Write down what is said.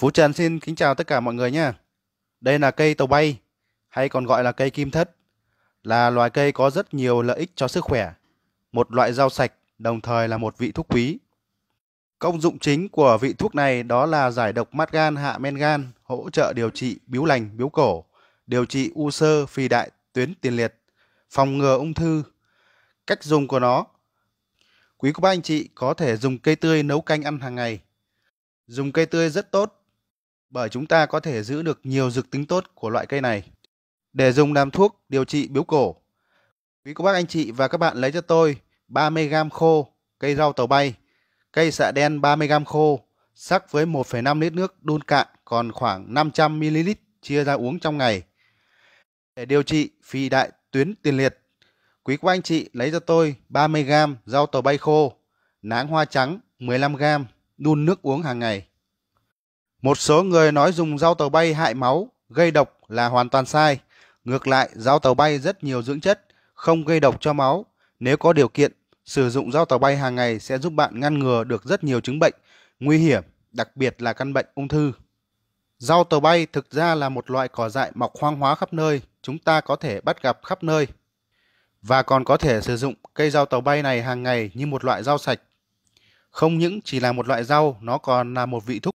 Phú Trần xin kính chào tất cả mọi người nhé. Đây là cây tàu bay, hay còn gọi là cây kim thất, là loài cây có rất nhiều lợi ích cho sức khỏe, một loại rau sạch, đồng thời là một vị thuốc quý. Công dụng chính của vị thuốc này đó là giải độc mát gan, hạ men gan, hỗ trợ điều trị biếu lành, biếu cổ, điều trị u sơ, phì đại, tuyến tiền liệt, phòng ngừa ung thư. Cách dùng của nó Quý cô bác anh chị có thể dùng cây tươi nấu canh ăn hàng ngày. Dùng cây tươi rất tốt bởi chúng ta có thể giữ được nhiều dược tính tốt của loại cây này để dùng làm thuốc điều trị biếu cổ. Quý cô bác anh chị và các bạn lấy cho tôi 30g khô cây rau tàu bay, cây xạ đen 30g khô, sắc với 1,5 lít nước đun cạn còn khoảng 500ml chia ra uống trong ngày. Để điều trị phi đại tuyến tiền liệt, quý cô bác anh chị lấy cho tôi 30g rau tàu bay khô, náng hoa trắng 15g, đun nước uống hàng ngày. Một số người nói dùng rau tàu bay hại máu, gây độc là hoàn toàn sai. Ngược lại, rau tàu bay rất nhiều dưỡng chất, không gây độc cho máu. Nếu có điều kiện, sử dụng rau tàu bay hàng ngày sẽ giúp bạn ngăn ngừa được rất nhiều chứng bệnh nguy hiểm, đặc biệt là căn bệnh ung thư. Rau tàu bay thực ra là một loại cỏ dại mọc hoang hóa khắp nơi, chúng ta có thể bắt gặp khắp nơi. Và còn có thể sử dụng cây rau tàu bay này hàng ngày như một loại rau sạch. Không những chỉ là một loại rau, nó còn là một vị thuốc